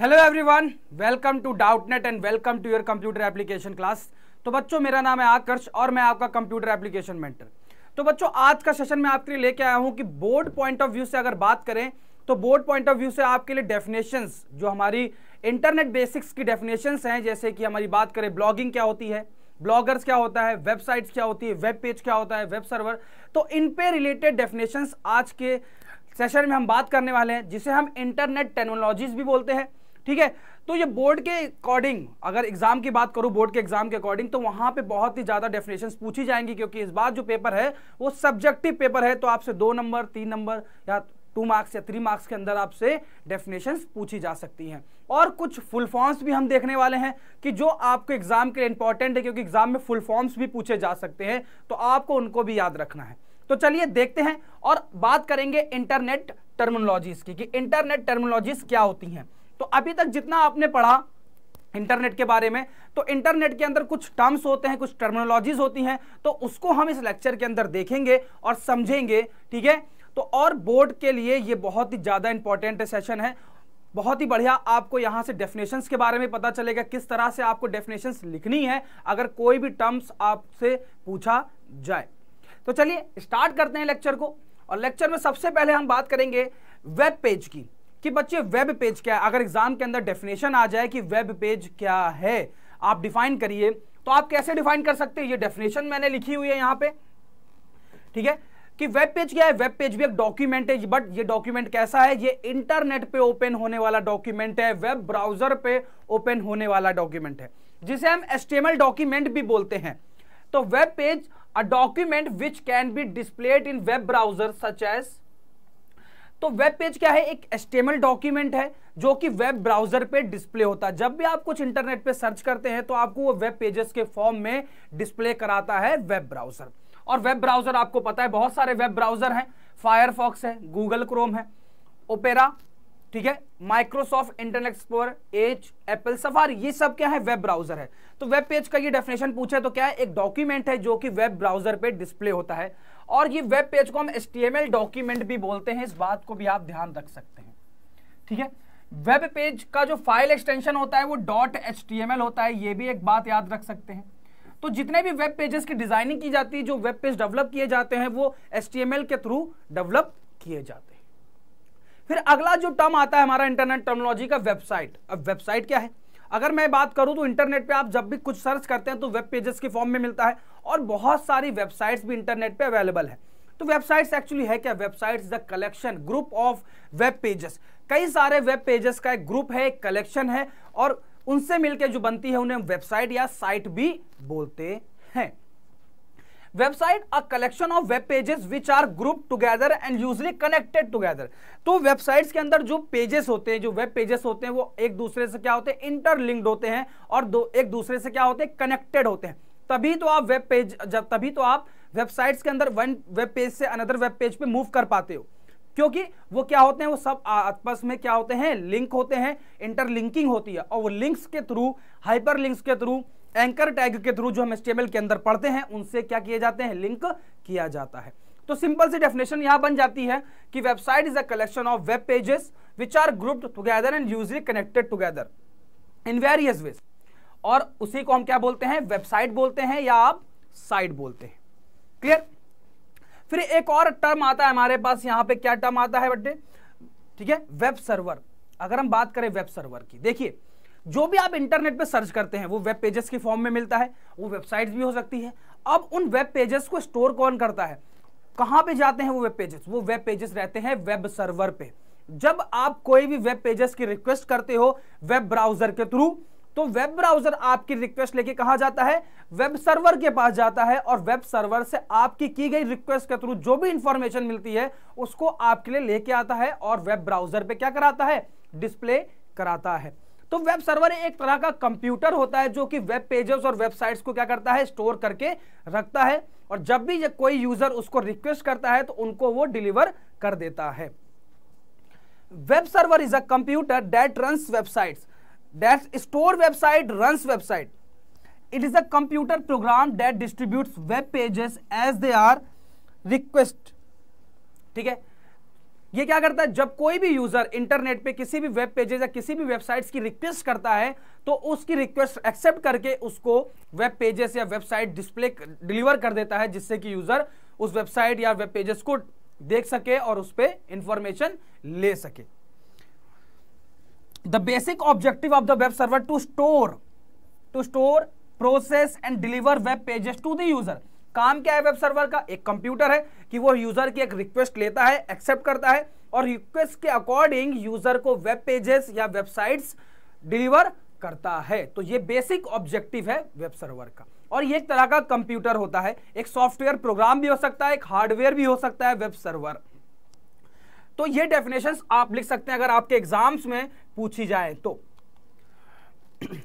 hello everyone welcome to Doubtnet and welcome to your computer application class तो बच्चों मेरा नाम है आकर्ष और मैं आपका कंप्यूटर एप्लीकेशन मेंटर तो बच्चों आज का सेशन मैं आपके लिए लेके आया हूँ कि बोर्ड पॉइंट ऑफ व्यू से अगर बात करें तो बोर्ड पॉइंट ऑफ व्यू से आपके लिए डेफिनेशन जो हमारी इंटरनेट बेसिक्स की डेफिनेशन हैं जैसे कि हमारी बात करें ब्लॉगिंग क्या होती है ब्लॉगर्स क्या होता है वेबसाइट्स क्या होती है वेब पेज क्या होता है वेब सर्वर तो इन पे रिलेटेड डेफिनेशंस आज के सेशन में हम बात करने वाले हैं जिसे हम इंटरनेट टेक्नोलॉजीज भी बोलते हैं ठीक है तो ये बोर्ड के अकॉर्डिंग अगर एग्जाम की बात करूं बोर्ड के एग्जाम के अकॉर्डिंग तो वहां पे बहुत ही ज्यादा डेफिनेशन पूछी जाएंगी क्योंकि इस बार जो पेपर है वो सब्जेक्टिव पेपर है तो आपसे दो नंबर तीन नंबर या टू मार्क्स या थ्री मार्क्स के अंदर आपसे डेफिनेशन पूछी जा सकती हैं और कुछ फुल फॉर्म्स भी हम देखने वाले हैं कि जो आपको एग्जाम के लिए इंपॉर्टेंट है क्योंकि एग्जाम में फुल फॉर्म्स भी पूछे जा सकते हैं तो आपको उनको भी याद रखना है तो चलिए देखते हैं और बात करेंगे इंटरनेट टर्मिनोलॉजीज की कि इंटरनेट टर्मिनोलॉजीज क्या होती हैं तो अभी तक जितना आपने पढ़ा इंटरनेट के बारे में तो इंटरनेट के अंदर कुछ टर्म्स होते हैं कुछ टर्मिनोलॉजीज होती हैं तो उसको हम इस लेक्चर के अंदर देखेंगे और समझेंगे ठीक है तो और बोर्ड के लिए ये बहुत ही ज़्यादा इंपॉर्टेंट सेशन है बहुत ही बढ़िया आपको यहाँ से डेफिनेशंस के बारे में पता चलेगा किस तरह से आपको डेफिनेशंस लिखनी है अगर कोई भी टर्म्स आपसे पूछा जाए तो चलिए स्टार्ट करते हैं लेक्चर को और लेक्चर में सबसे पहले हम बात करेंगे वेब पेज की कि बच्चे वेब पेज क्या है अगर एग्जाम के अंदर डेफिनेशन आ जाए कि वेब पेज क्या है आप डिफाइन करिए तो आप कैसे डिफाइन कर सकते हैं ये डेफिनेशन मैंने लिखी हुई है यहां पे ठीक है कि वेब पेज क्या है वेब पेज भी एक डॉक्यूमेंट है बट ये डॉक्यूमेंट कैसा है ये इंटरनेट पे ओपन होने वाला डॉक्यूमेंट है वेब ब्राउजर पे ओपन होने वाला डॉक्यूमेंट है जिसे हम एस्टेमल डॉक्यूमेंट भी बोलते हैं तो web page a document which can be displayed in web browser such as तो वेब पेज क्या है एक एस्टेमल डॉक्यूमेंट है जो कि वेब ब्राउजर पे डिस्प्ले होता है जब भी आप कुछ इंटरनेट पे सर्च करते हैं तो आपको वो वेब पेजेस के फॉर्म में डिस्प्ले कराता है वेब ब्राउजर और वेब ब्राउजर आपको पता है बहुत सारे वेब ब्राउजर हैं फायरफॉक्स है गूगल क्रोम है ओपेरा ठीक है माइक्रोसॉफ्ट इंटरनेट एक्सप्लोर एच एप्पल सफार ये सब क्या है वेब ब्राउजर है तो वेब पेज का ये डेफिनेशन पूछे तो क्या है एक डॉक्यूमेंट है जो कि वेब ब्राउजर पे डिस्प्ले होता है और ये वेब पेज को हम एस डॉक्यूमेंट भी बोलते हैं इस बात को भी आप ध्यान रख सकते हैं ठीक है वेब पेज का जो फाइल एक्सटेंशन होता है वो डॉट एच होता है ये भी एक बात याद रख सकते हैं तो जितने भी वेब पेजेस की डिजाइनिंग की जाती है जो वेब पेज डेवलप किए जाते हैं वो एस के थ्रू डेवलप किए जाते हैं फिर अगला जो टर्म आता है हमारा इंटरनेट टर्मोलॉजी का वेबसाइट अब वेबसाइट क्या है अगर मैं बात करूं तो इंटरनेट पे आप जब भी कुछ सर्च करते हैं तो वेब पेजेस के फॉर्म में मिलता है और बहुत सारी वेबसाइट्स भी इंटरनेट पे अवेलेबल है तो वेबसाइट्स एक्चुअली है क्या websites the collection group of web pages कई सारे वेब पेजेस का एक ग्रुप है एक कलेक्शन है और उनसे मिलकर जो बनती है उन्हें वेबसाइट या साइट भी बोलते हैं website a collection of web pages which are group together and usually connected together तो वेबसाइट्स के अंदर जो पेजेस होते हैं जो वेब पेजेस होते हैं वो एक दूसरे से क्या होते हैं इंटरलिंक्ड होते हैं और दो एक दूसरे से क्या होते हैं कनेक्टेड होते हैं तभी तो आप वेब पेज जब तभी तो आप वेबसाइट्स के अंदर वन वेब पेज से अनदर वेब पेज पे मूव कर पाते हो क्योंकि वो क्या होते हैं वो सब आपस में क्या होते हैं लिंक होते हैं इंटरलिंकिंग होती है और वो लिंक्स के थ्रू हाइपर लिंक्स के थ्रू एंकर टैग के थ्रू जो हम एस्टेबल के अंदर पढ़ते हैं उनसे क्या किए जाते हैं लिंक किया जाता है तो सिंपल सी डेफिनेशन यहां बन जाती है कि website is a collection of web pages which are grouped together and usually connected together in various ways और उसी को हम क्या बोलते हैं वेबसाइट बोलते हैं या आप साइट बोलते हैं क्लियर फिर एक और टर्म आता है हमारे पास यहां पे क्या टर्म आता है बड्डे ठीक है वेब सर्वर अगर हम बात करें वेब सर्वर की देखिए जो भी आप इंटरनेट पे सर्च करते हैं वो वेब पेजेस के फॉर्म में मिलता है वो वेबसाइट्स भी हो सकती है अब उन वेब पेजेस को स्टोर कौन करता है कहां पे जाते हैं वो वेब पेजेस वो वेब पेजेस रहते हैं वेब सर्वर पे जब आप कोई भी वेब पेजेस की रिक्वेस्ट करते हो वेब ब्राउजर के थ्रू तो वेब ब्राउजर आपकी रिक्वेस्ट लेके कहा जाता है वेब सर्वर के पास जाता है और वेब सर्वर से आपकी की गई रिक्वेस्ट के थ्रू जो भी इंफॉर्मेशन मिलती है उसको आपके लिए लेके आता है और वेब ब्राउजर पे क्या कराता है डिस्प्ले कराता है तो वेब सर्वर एक तरह का कंप्यूटर होता है जो कि वेब पेजेस और वेबसाइट्स को क्या करता है स्टोर करके रखता है और जब भी कोई यूजर उसको रिक्वेस्ट करता है तो उनको वो डिलीवर कर देता है web server is a computer that run website that store website run website it is a computer program that distribute web pages as they are request ठीक है ये क्या करता है जब कोई भी यूजर इंटरनेट पे किसी भी वेब पेजेस या किसी भी वेबसाइट्स की रिक्वेस्ट करता है तो उसकी रिक्वेस्ट एक्सेप्ट करके उसको वेब पेजेस या वेबसाइट डिस्प्ले डिलीवर कर देता है जिससे कि यूजर उस वेबसाइट या वेब पेजेस को देख सके और उस पर इंफॉर्मेशन ले सके the basic objective of the web server to store to store process and deliver web pages to the user काम क्या है वेब सर्वर का एक कंप्यूटर है कि वो यूजर की एक रिक्वेस्ट लेता है एक्सेप्ट करता है और रिक्वेस्ट के अकॉर्डिंग यूजर को वेब पेजेस या वेबसाइट्स डिलीवर करता है तो ये बेसिक ऑब्जेक्टिव है वेब सर्वर का और ये एक तरह का कंप्यूटर होता है एक सॉफ्टवेयर प्रोग्राम भी हो सकता है एक हार्डवेयर भी हो सकता है वेब सर्वर तो ये डेफिनेशंस आप लिख सकते हैं अगर आपके एग्जाम्स में पूछी जाए तो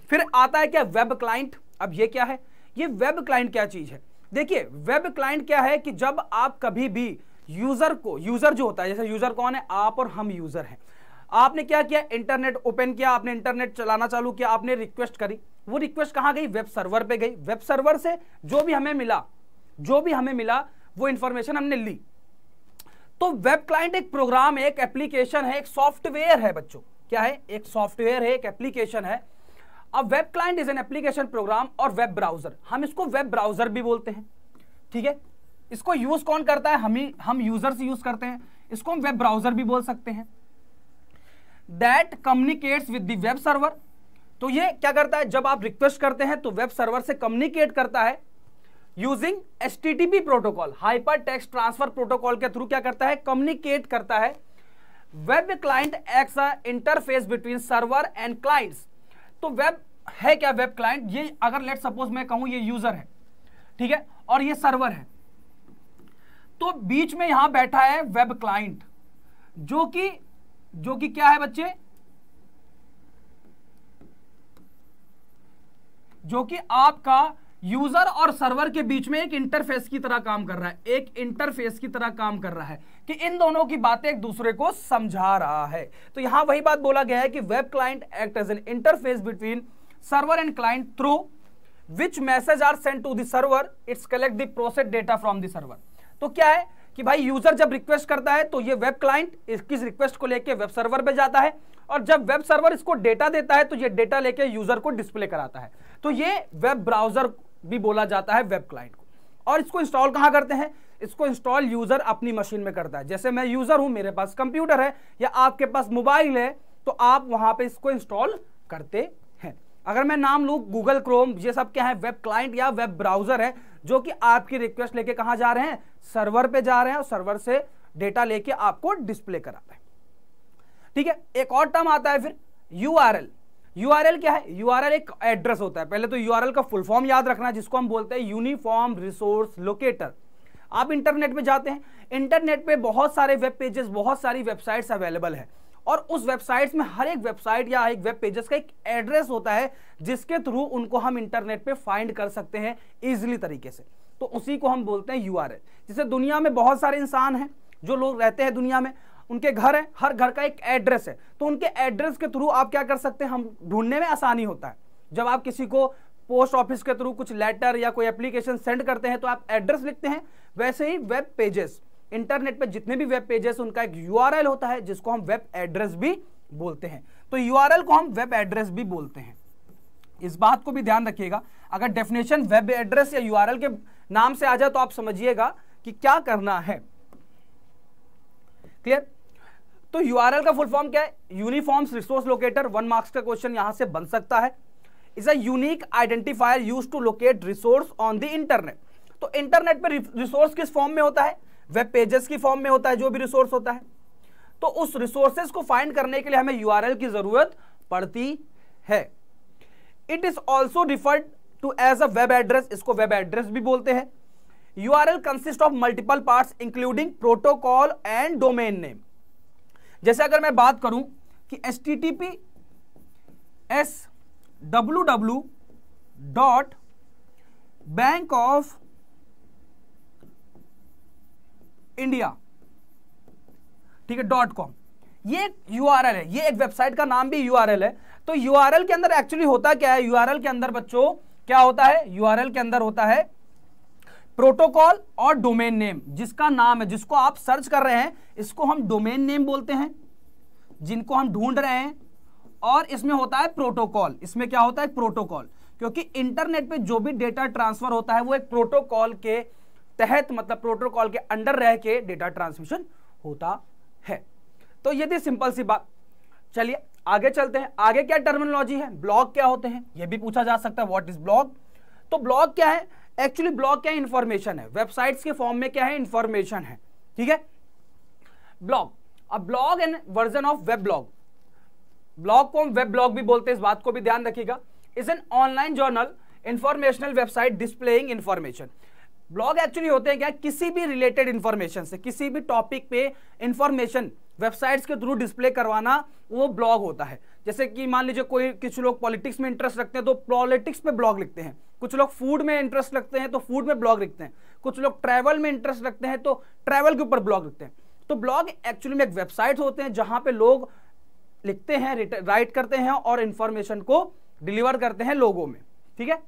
फिर आता है क्या वेब क्लाइंट अब ये क्या है ये वेब क्लाइंट क्या चीज है देखिए वेब क्लाइंट क्या है कि जब आप कभी भी यूजर को यूजर जो होता है जैसे यूजर कौन है आप और हम यूजर हैं आपने क्या किया इंटरनेट ओपन किया आपने इंटरनेट चलाना चालू किया आपने रिक्वेस्ट करी वो रिक्वेस्ट कहां गई वेब सर्वर पे गई वेब सर्वर से जो भी हमें मिला जो भी हमें मिला वो इंफॉर्मेशन हमने ली तो वेब क्लाइंट एक प्रोग्राम एक एप्लीकेशन है एक सॉफ्टवेयर है बच्चों क्या है एक सॉफ्टवेयर है एक एप्लीकेशन है अब web client is an application program और वेब ब्राउजर हम इसको वेब ब्राउजर भी बोलते हैं ठीक है इसको यूज कौन करता है हम ही हम यूजर्स यूज करते हैं इसको हम वेब ब्राउजर भी बोल सकते हैं that communicates with the web server तो ये क्या करता है जब आप रिक्वेस्ट करते हैं तो वेब सर्वर से कम्युनिकेट करता है using as protocol hyper text transfer protocol के थ्रू क्या करता है कम्युनिकेट करता है web client acts a interface between server and clients तो वेब है क्या वेब क्लाइंट ये अगर लेट सपोज मैं कहूं ये यूजर है ठीक है और ये सर्वर है तो बीच में यहां बैठा है वेब क्लाइंट जो कि जो कि क्या है बच्चे जो कि आपका यूजर और सर्वर के बीच में एक इंटरफेस की तरह काम कर रहा है एक इंटरफेस की तरह काम कर रहा है कि इन दोनों की बातें एक दूसरे को समझा रहा है तो यहां वही बात बोला गया है कि web client act as an interface between server and client through which message are send to server it's collect the process data from server तो क्या है कि भाई यूजर जब रिक्वेस्ट करता है तो ये वेब क्लाइंट इस रिक्वेस्ट को लेके वेब सर्वर पे जाता है और जब वेब सर्वर इसको डेटा देता है तो ये डेटा लेके यूजर को डिस्प्ले कराता है तो ये वेब ब्राउजर भी बोला जाता है वेब क्लाइंट को और इसको इंस्टॉल कहाँ करते हैं इसको इंस्टॉल यूजर अपनी मशीन में करता है जैसे मैं यूजर हूं मेरे पास कंप्यूटर है या आपके पास मोबाइल है तो आप वहां पे इसको इंस्टॉल करते हैं अगर मैं नाम लू गूगल क्रोम ये सब क्या है वेब क्लाइंट या वेब ब्राउजर है जो कि आपकी रिक्वेस्ट लेके कहा जा रहे हैं सर्वर पर जा रहे हैं और सर्वर से डेटा लेके आपको डिस्प्ले करा रहे हैं ठीक है एक और टर्म आता है फिर यूआरएल यूआरएल क्या है एल एक एड्रेस होता है पहले तो एल का फुल फॉर्म याद रखना जिसको हम बोलते हैं यूनिफॉर्म रिसोर्स लोकेटर आप इंटरनेट में जाते हैं इंटरनेट पे बहुत सारे वेब पेजेस बहुत सारी वेबसाइट्स अवेलेबल है और उस वेबसाइट्स में हर एक वेबसाइट या एक वेब पेजेस का एक एड्रेस होता है जिसके थ्रू उनको हम इंटरनेट पे फाइंड कर सकते हैं इजिली तरीके से तो उसी को हम बोलते हैं यूआरएल जिसे दुनिया में बहुत सारे इंसान हैं जो लोग रहते हैं दुनिया में उनके घर है हर घर का एक एड्रेस है तो उनके एड्रेस के थ्रू आप क्या कर सकते हैं हम ढूंढने में आसानी होता है जब आप किसी को पोस्ट ऑफिस के थ्रू कुछ लेटर या कोई एप्लीकेशन सेंड करते हैं तो आप एड्रेस लिखते हैं वैसे ही वेब पेजेस इंटरनेट पर जितने भी वेब पेजेस उनका एक यू होता है जिसको हम वेब एड्रेस भी बोलते हैं तो यू को हम वेब एड्रेस भी बोलते हैं इस बात को भी ध्यान रखिएगा अगर डेफिनेशन वेब एड्रेस या यू के नाम से आ जाए तो आप समझिएगा कि क्या करना है क्लियर तो एल का फुल फॉर्म क्या है uniforms resource locator one marks का क्वेश्चन यहां से बन सकता है is a unique identifier use to locate resource on the internet तो इंटरनेट पर रिसोर्स किस फॉर्म में होता है वेब पेजेस की फॉर्म में होता है जो भी रिसोर्स होता है तो उस रिसोर्सेज को फाइंड करने के लिए हमें एल की जरूरत पड़ती है it is also referred to as a web address इसको वेब एड्रेस भी बोलते हैं U L consist of multiple part including protocol and domain name जैसे अगर मैं बात करूं कि S T T P S W W dot bank of India ठीक है डॉट कॉम ये यूआरएल है ये एक वेबसाइट का नाम भी यूआरएल है तो यूआरएल के अंदर एक्चुअली होता क्या है यूआरएल के अंदर बच्चों क्या होता है यूआरएल के अंदर होता है प्रोटोकॉल और डोमेन नेम जिसका नाम है जिसको आप सर्च कर रहे हैं इसको हम डोमेन नेम बोलते हैं जिनको हम ढूंढ रहे हैं और इसमें होता है प्रोटोकॉल इसमें क्या होता है प्रोटोकॉल क्योंकि इंटरनेट पे जो भी डेटा ट्रांसफर होता है वो एक प्रोटोकॉल के तहत मतलब प्रोटोकॉल के अंडर रह के डेटा ट्रांसमिशन होता है तो ये थी सिंपल सी बात चलिए आगे चलते हैं आगे क्या टर्मिनोलॉजी है ब्लॉक क्या होते हैं यह भी पूछा जा सकता है वॉट इज ब्लॉक तो ब्लॉक क्या है एक्चुअली ब्लॉग क्या इंफॉर्मेशन है वेबसाइट्स के फॉर्म में क्या है इंफॉर्मेशन है ठीक है ब्लॉग अब blog and version of web blog blog को हम वेब ब्लॉग भी बोलते हैं इस बात को भी ध्यान रखिएगा is an online journal informational website displaying information blog actually होते हैं क्या किसी भी रिलेटेड इंफॉर्मेशन से किसी भी टॉपिक पे इंफॉर्मेशन वेबसाइट्स के थ्रू डिस्प्ले करवाना वो ब्लॉग होता है जैसे कि मान लीजिए कोई कुछ लोग पॉलिटिक्स में इंटरेस्ट रखते हैं तो पॉलिटिक्स पे ब्लॉग लिखते हैं कुछ लोग फूड में इंटरेस्ट रखते हैं तो फूड में ब्लॉग लिखते हैं कुछ लोग ट्रैवल में इंटरेस्ट रखते हैं तो ट्रैवल के ऊपर ब्लॉग लिखते हैं तो ब्लॉग एक्चुअली में एक वेबसाइट होते हैं जहां पे लोग लिखते हैं राइट करते हैं और इंफॉर्मेशन को डिलीवर करते हैं लोगों में ठीक है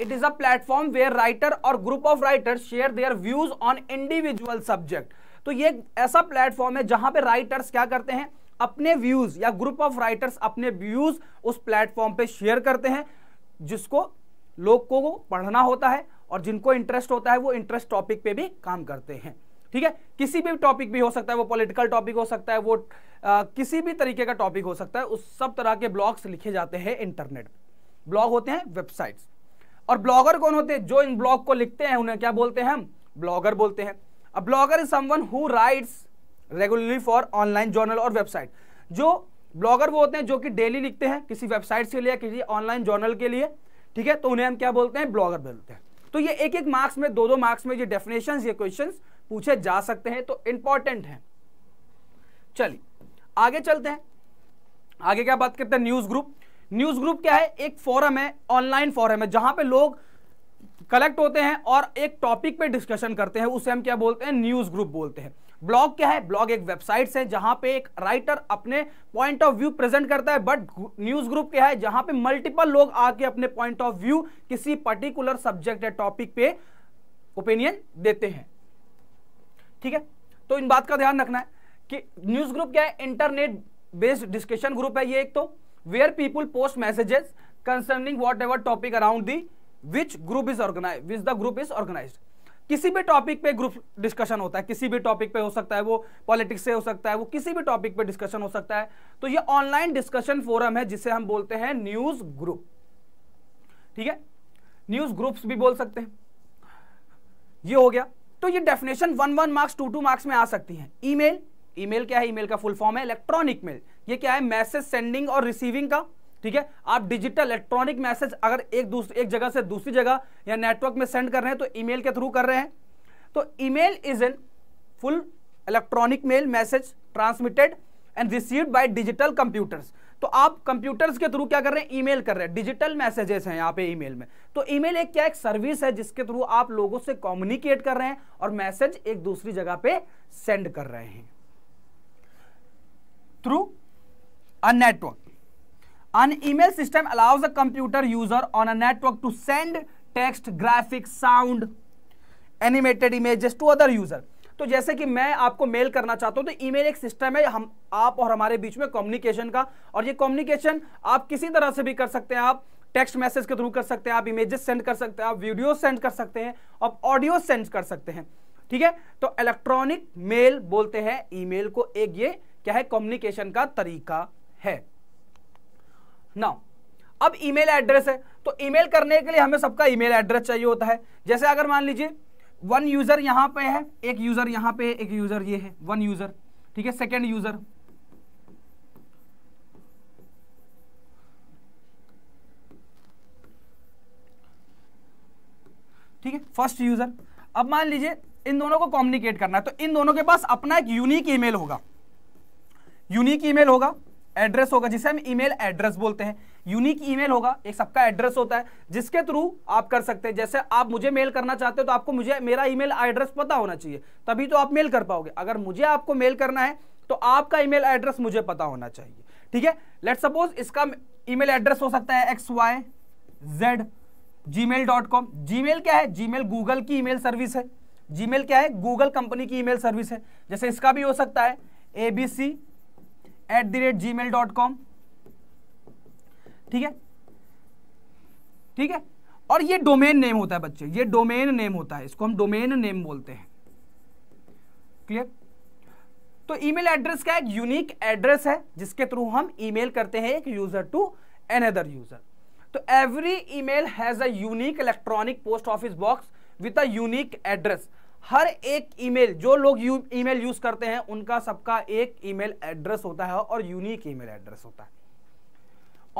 it is a platform where writer और group of writer share their views on individual subject तो ये ऐसा प्लेटफॉर्म है जहां पे राइटर्स क्या करते हैं अपने व्यूज या ग्रुप ऑफ राइटर्स अपने व्यूज उस प्लेटफॉर्म पे शेयर करते हैं जिसको लोग को पढ़ना होता है और जिनको इंटरेस्ट होता है वो इंटरेस्ट टॉपिक पे भी काम करते हैं ठीक है किसी भी टॉपिक भी हो सकता है वो पॉलिटिकल टॉपिक हो सकता है वो आ, किसी भी तरीके का टॉपिक हो सकता है उस सब तरह के ब्लॉग्स लिखे जाते हैं इंटरनेट ब्लॉग होते हैं वेबसाइट्स और ब्लॉगर कौन होते हैं जो इन ब्लॉग को लिखते हैं उन्हें क्या बोलते हैं हम ब्लॉगर बोलते हैं अब blogger is someone who writes regularly for online journal और वेबसाइट जो ब्लॉगर वो होते हैं जो कि डेली लिखते हैं किसी वेबसाइट के लिए किसी ऑनलाइन जर्नल के लिए ठीक है तो उन्हें हम क्या बोलते हैं ब्लॉगर बोलते हैं तो ये एक एक मार्क्स में दो दो मार्क्स में ये डेफिनेशन ये क्वेश्चन पूछे जा सकते हैं तो इंपॉर्टेंट है चलिए आगे चलते हैं आगे क्या बात करते हैं न्यूज ग्रुप न्यूज ग्रुप क्या है एक फोरम है ऑनलाइन फोरम है जहां पे लोग कलेक्ट होते हैं और एक टॉपिक पे डिस्कशन करते हैं उसे हम क्या बोलते हैं न्यूज ग्रुप बोलते हैं ब्लॉग क्या है ब्लॉग एक वेबसाइट्स है जहां पे एक राइटर अपने पॉइंट ऑफ व्यू प्रेजेंट करता है बट न्यूज ग्रुप क्या है जहां पे मल्टीपल लोग आके अपने पॉइंट ऑफ व्यू किसी पर्टिकुलर सब्जेक्ट या टॉपिक पे ओपिनियन देते हैं ठीक है तो इन बात का ध्यान रखना है कि न्यूज ग्रुप क्या है इंटरनेट बेस्ड डिस्कशन ग्रुप है ये एक तो where people post messages concerning whatever topic around the which group is organise which the group is organized किसी भी टॉपिक पे ग्रुप डिस्कशन होता है किसी भी टॉपिक पे हो सकता है वो पॉलिटिक्स से हो सकता है वो किसी भी टॉपिक पे डिस्कशन हो सकता है तो ये ऑनलाइन डिस्कशन फोरम है जिसे हम बोलते हैं न्यूज ग्रुप ठीक है न्यूज ग्रुप्स भी बोल सकते हैं ये हो गया तो ये definition one one marks two two marks में आ सकती है ईमेल ईमेल क्या है ईमेल का फुल फॉर्म है इलेक्ट्रॉनिक मेल ये क्या है मैसेज सेंडिंग और रिसीविंग का ठीक है आप डिजिटल इलेक्ट्रॉनिक मैसेज अगर एक दूसरे एक जगह से दूसरी जगह या नेटवर्क में सेंड कर रहे हैं तो ईमेल के थ्रू कर रहे हैं तो email is an full electronic mail message transmitted and receive by digital computers तो आप कंप्यूटर्स के थ्रू क्या कर रहे हैं ईमेल कर रहे हैं डिजिटल मैसेजेस हैं यहाँ पे ईमेल में तो ईमेल एक क्या एक सर्विस है जिसके थ्रू आप लोगों से कम्युनिकेट कर रहे हैं और मैसेज एक दूसरी जगह पे सेंड कर रहे हैं through a network an email system allows a computer user on a network to send text graphics sound animated images to other user तो जैसे कि मैं आपको मेल करना चाहता हूं तो ईमेल एक सिस्टम है हम आप और हमारे बीच में कम्युनिकेशन का और ये कम्युनिकेशन आप किसी तरह से भी कर सकते हैं आप टेक्स्ट मैसेज के थ्रू कर सकते हैं आप इमेजेस सेंड कर सकते हैं आप वीडियो सेंड कर सकते हैं आप ऑडियो सेंड कर सकते हैं ठीक है तो इलेक्ट्रॉनिक मेल बोलते हैं ईमेल को एक ये क्या है कम्युनिकेशन का तरीका है नाउ अब ईमेल एड्रेस है तो ईमेल करने के लिए हमें सबका ईमेल एड्रेस चाहिए होता है जैसे अगर मान लीजिए वन यूजर यहां पे है एक यूजर यहां पे एक यूजर ये है वन यूजर ठीक है सेकेंड यूजर ठीक है फर्स्ट यूजर अब मान लीजिए इन दोनों को कॉम्युनिकेट करना है तो इन दोनों के पास अपना एक यूनिक ईमेल होगा यूनिक ईमेल होगा एड्रेस होगा जिसे हम ईमेल एड्रेस बोलते हैं यूनिक ईमेल होगा एक सबका एड्रेस होता है जिसके थ्रू आप कर सकते हैं जैसे आप मुझे मेल करना चाहते हो तो आपको मुझे मेरा ईमेल एड्रेस पता होना चाहिए तभी तो आप मेल कर पाओगे अगर मुझे आपको मेल करना है तो आपका ईमेल एड्रेस मुझे पता होना चाहिए ठीक है लेट सपोज इसका ईमेल एड्रेस हो सकता है X Y Z Gmail dot com Gmail क्या है जी मेल गूगल की ईमेल सर्विस है जी मेल क्या है गूगल कंपनी की ईमेल सर्विस है जैसे इसका भी हो सकता है A B C at the rate Gmail dot com ठीक है ठीक है और ये डोमेन नेम होता है बच्चे ये डोमेन नेम होता है इसको हम डोमेन नेम बोलते हैं क्लियर तो ईमेल एड्रेस का एक यूनिक एड्रेस है जिसके थ्रू हम ईमेल करते हैं एक यूजर टू एनदर यूजर तो every email has a unique electronic post office box with a unique address हर एक ईमेल जो लोग यू, ईमेल यूज करते हैं उनका सबका एक ईमेल एड्रेस होता है और यूनिक ईमेल एड्रेस होता है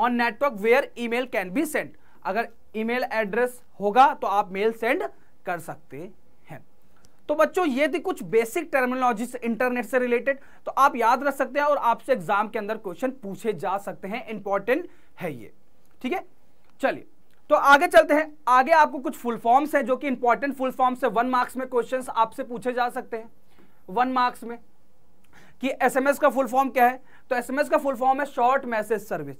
on network where email can be send अगर ईमेल एड्रेस होगा तो आप मेल सेंड कर सकते हैं तो बच्चों ये थी कुछ बेसिक टर्मिनोलॉजी इंटरनेट से रिलेटेड तो आप याद रख सकते हैं और आपसे एग्जाम के अंदर क्वेश्चन पूछे जा सकते हैं इंपॉर्टेंट है ये ठीक है चलिए तो आगे चलते हैं आगे आपको कुछ फुल फॉर्म्स हैं जो कि इंपॉर्टेंट फुल फॉर्म्स है वन मार्क्स में क्वेश्चंस आपसे पूछे जा सकते हैं वन मार्क्स में कि एसएमएस का फुल फॉर्म क्या है तो एसएमएस का फुल फॉर्म है शॉर्ट मैसेज सर्विस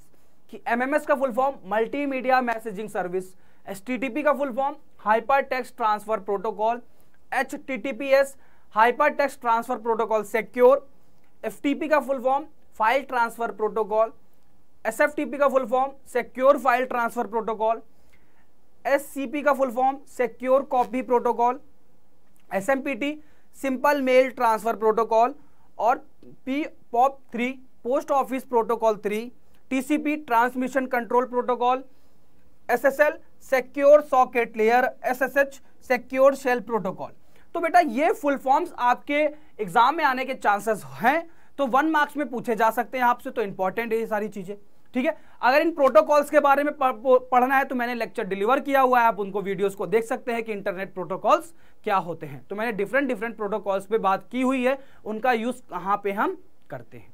कि एमएमएस का full form multimedia messaging service S का full form hyper text transfer protocol H hyper text transfer protocol secure F का full form file transfer protocol S का full form secure file transfer protocol SCP का full form secure copy protocol SMPT simple mail transfer protocol और P POP three post office protocol three TCP transmission control protocol SSL secure socket layer SSH secure shell protocol तो बेटा ये full forms आपके exam में आने के chances हैं तो वन मार्क्स में पूछे जा सकते हैं आपसे तो इंपॉर्टेंट है ये सारी चीज़ें ठीक है अगर इन प्रोटोकॉल्स के बारे में पढ़ना है तो मैंने लेक्चर डिलीवर किया हुआ है आप उनको वीडियोस को देख सकते हैं कि इंटरनेट प्रोटोकॉल्स क्या होते हैं तो मैंने डिफरेंट डिफरेंट प्रोटोकॉल्स पे बात की हुई है उनका यूज कहाँ पे हम करते हैं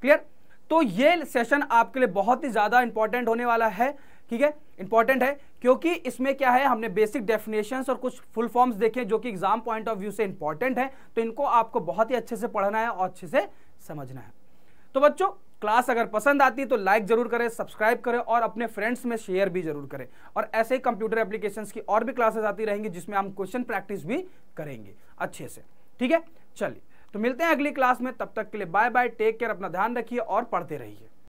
क्लियर तो ये सेशन आपके लिए बहुत ही ज़्यादा इंपॉर्टेंट होने वाला है ठीक है इंपॉर्टेंट है क्योंकि इसमें क्या है हमने बेसिक डेफिनेशन और कुछ फुल फॉर्म्स देखे जो कि एग्जाम पॉइंट ऑफ व्यू से इंपॉर्टेंट है तो इनको आपको बहुत ही अच्छे से पढ़ना है और अच्छे से समझना है तो बच्चों क्लास अगर पसंद आती है तो लाइक जरूर करें सब्सक्राइब करें और अपने फ्रेंड्स में शेयर भी जरूर करें और ऐसे ही कंप्यूटर एप्लीकेशंस की और भी क्लासेस आती रहेंगी जिसमें हम क्वेश्चन प्रैक्टिस भी करेंगे अच्छे से ठीक है चलिए तो मिलते हैं अगली क्लास में तब तक के लिए बाय बाय टेक केयर अपना ध्यान रखिए और पढ़ते रहिए